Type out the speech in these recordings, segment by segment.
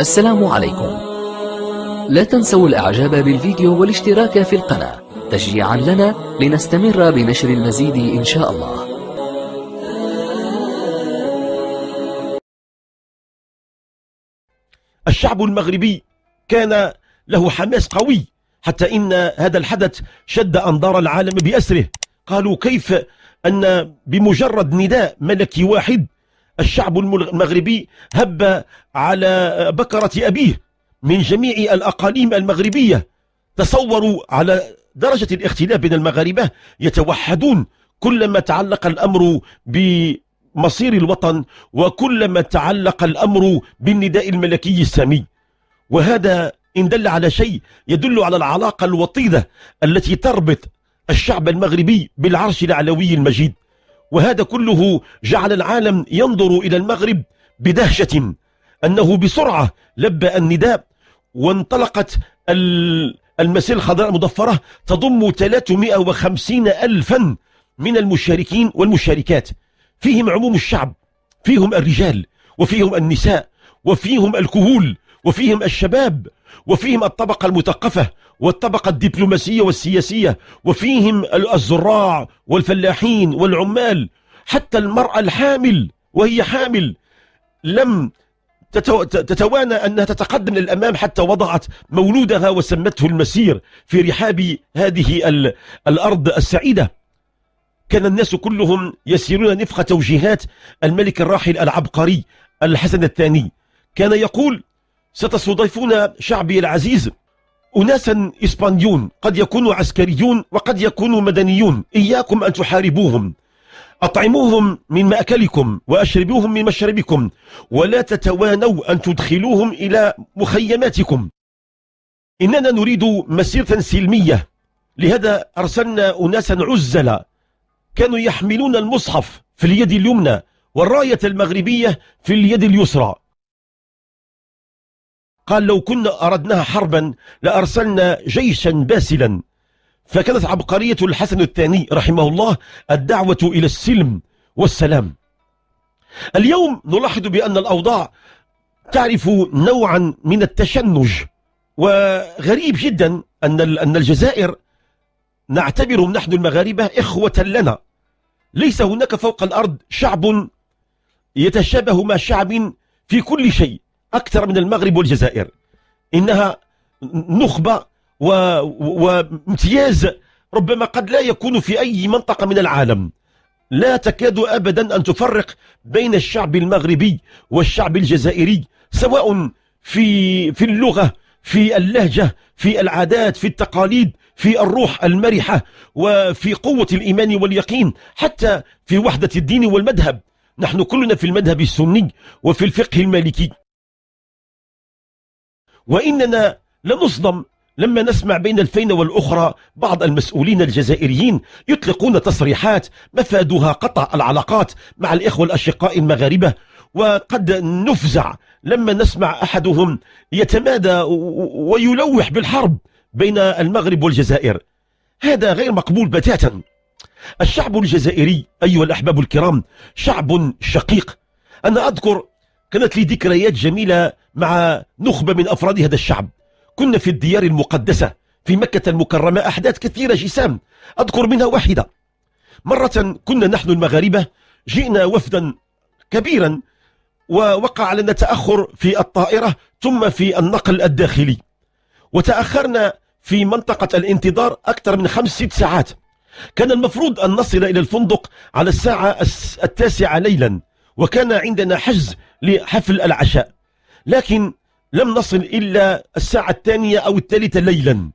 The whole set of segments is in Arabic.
السلام عليكم لا تنسوا الاعجاب بالفيديو والاشتراك في القناة تشجيعا لنا لنستمر بنشر المزيد ان شاء الله الشعب المغربي كان له حماس قوي حتى إن هذا الحدث شد أنظار العالم بأسره قالوا كيف أن بمجرد نداء ملكي واحد الشعب المغربي هب على بكرة أبيه من جميع الأقاليم المغربية تصوروا على درجة الاختلاف بين المغاربة يتوحدون كلما تعلق الأمر بمصير الوطن وكلما تعلق الأمر بالنداء الملكي السامي وهذا إن دل على شيء يدل على العلاقة الوطيدة التي تربط الشعب المغربي بالعرش العلوي المجيد وهذا كله جعل العالم ينظر إلى المغرب بدهشة أنه بسرعة لبى النداء وانطلقت المسيره الخضراء المضفرة تضم 350 ألفا من المشاركين والمشاركات فيهم عموم الشعب فيهم الرجال وفيهم النساء وفيهم الكهول وفيهم الشباب وفيهم الطبقة المثقفة والطبقة الدبلوماسية والسياسية وفيهم الزراع والفلاحين والعمال حتى المرأة الحامل وهي حامل لم تتوانى أنها تتقدم للأمام حتى وضعت مولودها وسمته المسير في رحاب هذه الأرض السعيدة كان الناس كلهم يسيرون نفق توجيهات الملك الراحل العبقري الحسن الثاني كان يقول ستستضيفون شعبي العزيز أناسا إسبانيون قد يكونوا عسكريون وقد يكونوا مدنيون إياكم أن تحاربوهم أطعموهم من مأكلكم وأشربوهم من مشربكم ولا تتوانوا أن تدخلوهم إلى مخيماتكم إننا نريد مسيرة سلمية لهذا أرسلنا أناسا عزلا كانوا يحملون المصحف في اليد اليمنى والراية المغربية في اليد اليسرى قال لو كنا أردناها حربا لأرسلنا جيشا باسلا فكانت عبقرية الحسن الثاني رحمه الله الدعوة إلى السلم والسلام اليوم نلاحظ بأن الأوضاع تعرف نوعا من التشنج وغريب جدا أن أن الجزائر نعتبر نحن المغاربة إخوة لنا ليس هناك فوق الأرض شعب يتشابه مع شعب في كل شيء أكثر من المغرب والجزائر إنها نخبة وامتياز ربما قد لا يكون في أي منطقة من العالم لا تكاد أبدا أن تفرق بين الشعب المغربي والشعب الجزائري سواء في في اللغة في اللهجة في العادات في التقاليد في الروح المرحة وفي قوة الإيمان واليقين حتى في وحدة الدين والمذهب نحن كلنا في المذهب السني وفي الفقه المالكي وإننا لنصدم لما نسمع بين الفين والأخرى بعض المسؤولين الجزائريين يطلقون تصريحات مفادها قطع العلاقات مع الإخوة الأشقاء المغاربة وقد نفزع لما نسمع أحدهم يتمادى ويلوح بالحرب بين المغرب والجزائر هذا غير مقبول بتاتا الشعب الجزائري أيها الأحباب الكرام شعب شقيق أنا أذكر كانت لي ذكريات جميلة مع نخبة من أفراد هذا الشعب كنا في الديار المقدسة في مكة المكرمة أحداث كثيرة جسام أذكر منها واحدة مرة كنا نحن المغاربة جئنا وفدا كبيرا ووقع لنا تأخر في الطائرة ثم في النقل الداخلي وتأخرنا في منطقة الانتظار أكثر من خمس ست ساعات كان المفروض أن نصل إلى الفندق على الساعة التاسعة ليلا وكان عندنا حجز لحفل العشاء لكن لم نصل إلا الساعة الثانية أو الثالثة ليلا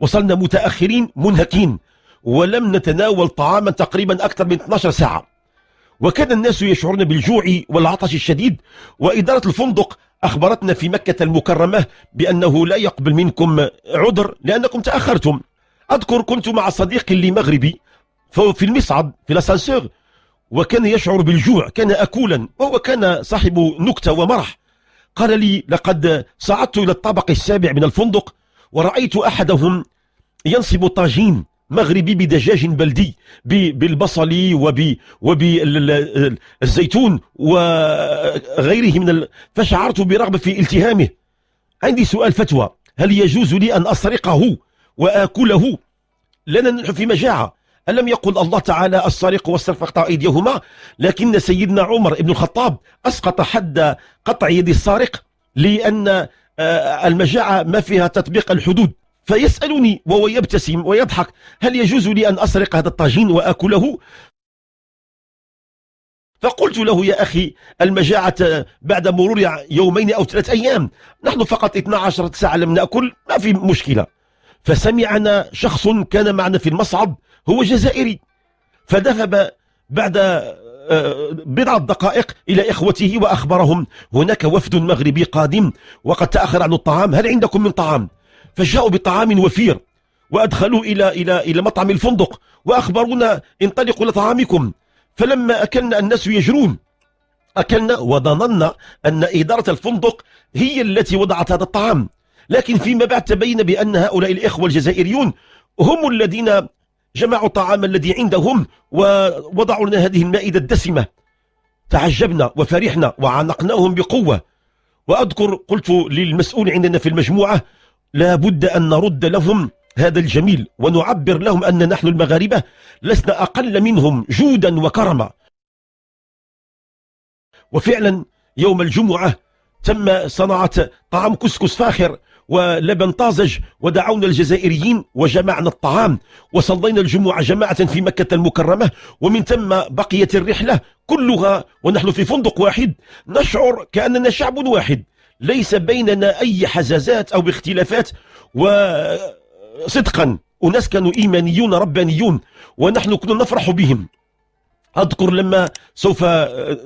وصلنا متأخرين منهكين ولم نتناول طعاما تقريبا أكثر من 12 ساعة وكان الناس يشعرون بالجوع والعطش الشديد وإدارة الفندق أخبرتنا في مكة المكرمة بأنه لا يقبل منكم عذر لأنكم تأخرتم أذكر كنت مع صديق لي مغربي في المصعد في الاسانسور وكان يشعر بالجوع كان أكولا وهو كان صاحب نكتة ومرح قال لي لقد صعدت إلى الطابق السابع من الفندق ورأيت أحدهم ينصب طاجين مغربي بدجاج بلدي بالبصل وبالزيتون وغيره من فشعرت برغبة في التهامه عندي سؤال فتوى هل يجوز لي أن أسرقه وآكله لنا ننحو في مجاعة ألم يقل الله تعالى السارق والسرق فاقطع أيديهما لكن سيدنا عمر بن الخطاب أسقط حد قطع يد السارق لأن آه، المجاعة ما فيها تطبيق الحدود فيسألني وهو يبتسم ويضحك هل يجوز لي أن أسرق هذا الطاجين وأكله فقلت له يا أخي المجاعة بعد مرور يومين أو ثلاث أيام نحن فقط 12 ساعة لم نأكل ما في مشكلة فسمعنا شخص كان معنا في المصعد هو جزائري فذهب بعد آه، بضع دقائق إلى إخوته وأخبرهم هناك وفد مغربي قادم وقد تأخر عن الطعام هل عندكم من طعام فجاءوا بطعام وفير وأدخلوا إلى, إلى, إلى مطعم الفندق وأخبرونا انطلقوا لطعامكم فلما أكلنا الناس يجرون أكلنا وظننا أن إدارة الفندق هي التي وضعت هذا الطعام لكن فيما بعد تبين بأن هؤلاء الإخوة الجزائريون هم الذين جمعوا الطعام الذي عندهم ووضعوا لنا هذه المائدة الدسمة تعجبنا وفرحنا وعانقناهم بقوة وأذكر قلت للمسؤول عندنا في المجموعة لابد أن نرد لهم هذا الجميل ونعبر لهم أن نحن المغاربة لسنا أقل منهم جودا وكرما وفعلا يوم الجمعة تم صنعة طعام كسكس فاخر ولبن طازج ودعونا الجزائريين وجمعنا الطعام وصلينا الجمعة جماعة في مكة المكرمة ومن ثم بقيت الرحلة كلها ونحن في فندق واحد نشعر كأننا شعب واحد ليس بيننا أي حزازات أو اختلافات وصدقا أناس كانوا إيمانيون ربانيون ونحن كنا نفرح بهم أذكر لما سوف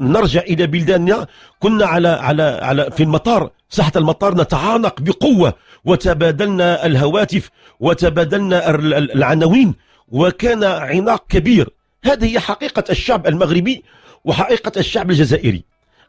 نرجع إلى بلداننا كنا على على على في المطار ساحة المطار نتعانق بقوة وتبادلنا الهواتف وتبادلنا العناوين وكان عناق كبير هذه هي حقيقة الشعب المغربي وحقيقة الشعب الجزائري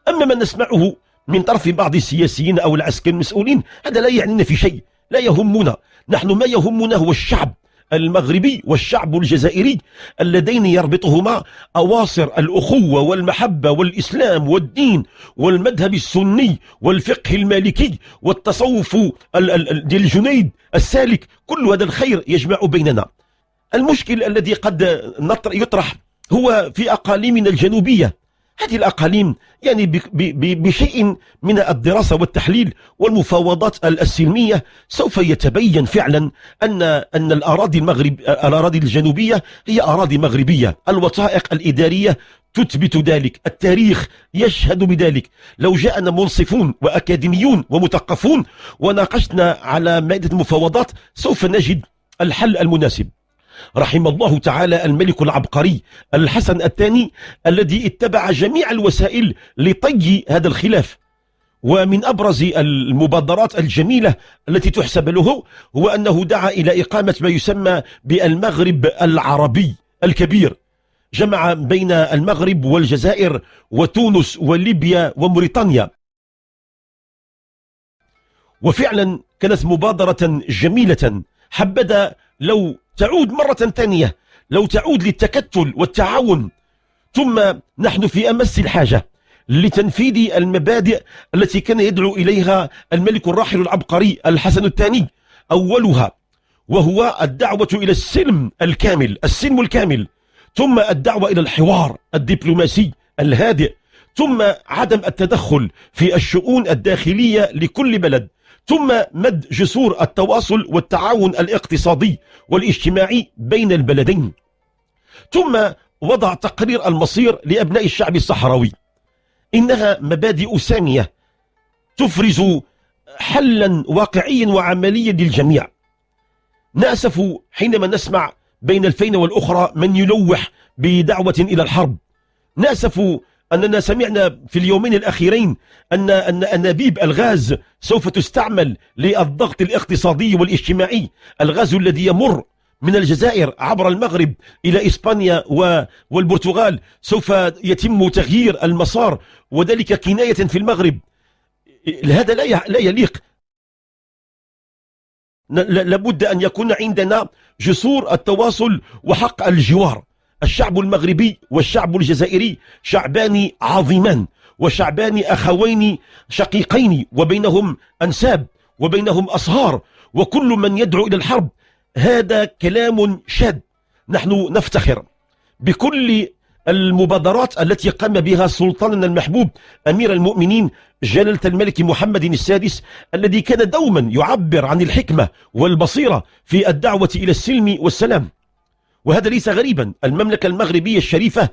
أما ما نسمعه من طرف بعض السياسيين أو العسكر المسؤولين هذا لا يعنينا في شيء لا يهمنا نحن ما يهمنا هو الشعب المغربي والشعب الجزائري اللذين يربطهما أواصر الأخوة والمحبة والإسلام والدين والمذهب السني والفقه المالكي والتصوف الجنيد السالك كل هذا الخير يجمع بيننا المشكل الذي قد يطرح هو في أقاليمنا الجنوبية هذه الأقاليم يعني بشيء من الدراسة والتحليل والمفاوضات السلمية سوف يتبين فعلا أن أن الأراضي المغرب الأراضي الجنوبية هي أراضي مغربية الوثائق الإدارية تثبت ذلك التاريخ يشهد بذلك لو جاءنا منصفون وأكاديميون ومثقفون وناقشنا على مائدة المفاوضات سوف نجد الحل المناسب رحم الله تعالى الملك العبقري الحسن الثاني الذي اتبع جميع الوسائل لطي هذا الخلاف ومن أبرز المبادرات الجميلة التي تحسب له هو أنه دعا إلى إقامة ما يسمى بالمغرب العربي الكبير جمع بين المغرب والجزائر وتونس وليبيا وموريتانيا وفعلا كانت مبادرة جميلة حبذا لو تعود مرة ثانية لو تعود للتكتل والتعاون ثم نحن في أمس الحاجة لتنفيذ المبادئ التي كان يدعو إليها الملك الراحل العبقري الحسن الثاني أولها وهو الدعوة إلى السلم الكامل السلم الكامل ثم الدعوة إلى الحوار الدبلوماسي الهادئ ثم عدم التدخل في الشؤون الداخلية لكل بلد ثم مد جسور التواصل والتعاون الاقتصادي والاجتماعي بين البلدين ثم وضع تقرير المصير لأبناء الشعب الصحراوي إنها مبادئ سامية تفرز حلا واقعيا وعمليا للجميع نأسف حينما نسمع بين الفين والأخرى من يلوح بدعوة إلى الحرب نأسف أننا سمعنا في اليومين الأخيرين أن أن أنابيب الغاز سوف تستعمل للضغط الاقتصادي والاجتماعي الغاز الذي يمر من الجزائر عبر المغرب إلى إسبانيا والبرتغال سوف يتم تغيير المسار وذلك كناية في المغرب هذا لا لا يليق لابد أن يكون عندنا جسور التواصل وحق الجوار الشعب المغربي والشعب الجزائري شعبان عظيمان وشعبان أخوين شقيقين وبينهم أنساب وبينهم أصهار وكل من يدعو إلى الحرب هذا كلام شاد نحن نفتخر بكل المبادرات التي قام بها سلطاننا المحبوب أمير المؤمنين جلالة الملك محمد السادس الذي كان دوما يعبر عن الحكمة والبصيرة في الدعوة إلى السلم والسلام وهذا ليس غريبا المملكة المغربية الشريفة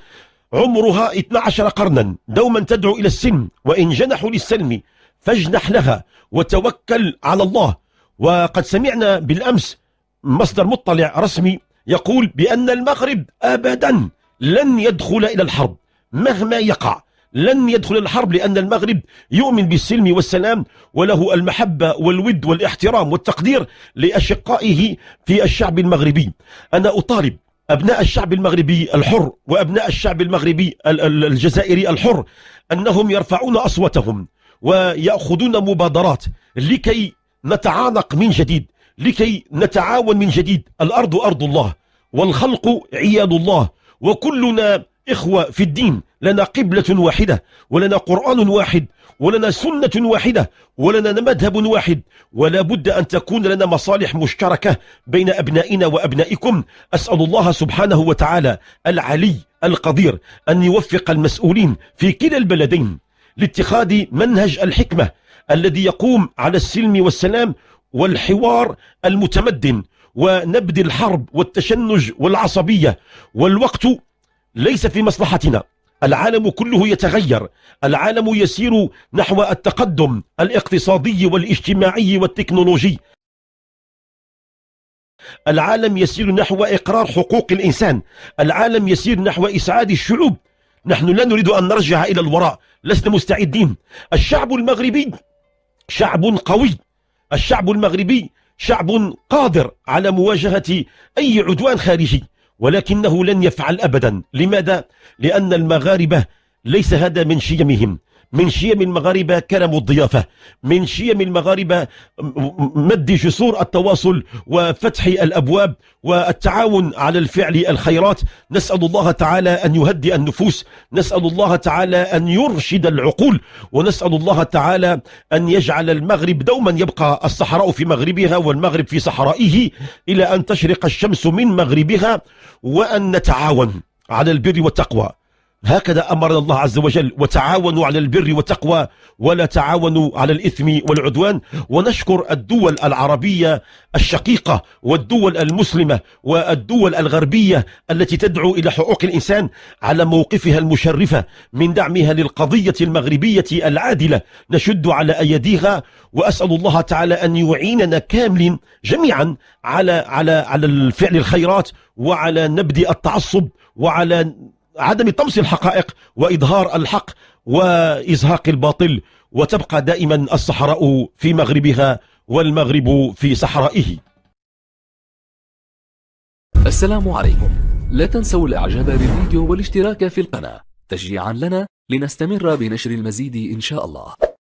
عمرها 12 قرنا دوما تدعو إلى السلم وإن جنحوا للسلم فاجنح لها وتوكل على الله وقد سمعنا بالأمس مصدر مطلع رسمي يقول بأن المغرب أبدا لن يدخل إلى الحرب مهما يقع لن يدخل الحرب لأن المغرب يؤمن بالسلم والسلام وله المحبة والود والاحترام والتقدير لأشقائه في الشعب المغربي أنا أطالب أبناء الشعب المغربي الحر وأبناء الشعب المغربي الجزائري الحر أنهم يرفعون أصواتهم ويأخذون مبادرات لكي نتعانق من جديد لكي نتعاون من جديد الأرض أرض الله والخلق عياد الله وكلنا إخوة في الدين لنا قبلة واحدة ولنا قرآن واحد ولنا سنة واحدة ولنا مذهب واحد ولا بد أن تكون لنا مصالح مشتركة بين أبنائنا وأبنائكم أسأل الله سبحانه وتعالى العلي القدير أن يوفق المسؤولين في كلا البلدين لاتخاذ منهج الحكمة الذي يقوم على السلم والسلام والحوار المتمدن ونبذ الحرب والتشنج والعصبية والوقت ليس في مصلحتنا العالم كله يتغير العالم يسير نحو التقدم الاقتصادي والاجتماعي والتكنولوجي العالم يسير نحو إقرار حقوق الإنسان العالم يسير نحو إسعاد الشعوب نحن لا نريد أن نرجع إلى الوراء لسنا مستعدين الشعب المغربي شعب قوي الشعب المغربي شعب قادر على مواجهة أي عدوان خارجي ولكنه لن يفعل أبدا لماذا؟ لأن المغاربة ليس هذا من شيمهم من شيم المغاربة كرم الضيافة من شيم المغاربة مد جسور التواصل وفتح الأبواب والتعاون على الفعل الخيرات نسأل الله تعالى أن يهدئ النفوس نسأل الله تعالى أن يرشد العقول ونسأل الله تعالى أن يجعل المغرب دوما يبقى الصحراء في مغربها والمغرب في صحرائه إلى أن تشرق الشمس من مغربها وأن نتعاون على البر والتقوى هكذا أمرنا الله عز وجل وتعاونوا على البر والتقوى ولا تعاونوا على الإثم والعدوان ونشكر الدول العربية الشقيقة والدول المسلمة والدول الغربية التي تدعو إلى حقوق الإنسان على موقفها المشرفة من دعمها للقضية المغربية العادلة نشد على أيديها وأسأل الله تعالى أن يعيننا كامل جميعا على على على الفعل الخيرات وعلى نبذ التعصب وعلى عدم طمس الحقائق وإظهار الحق وإزهاق الباطل وتبقى دائما الصحراء في مغربها والمغرب في صحرائه السلام عليكم لا تنسوا الاعجاب بالفيديو والاشتراك في القناة تشجيعا لنا لنستمر بنشر المزيد إن شاء الله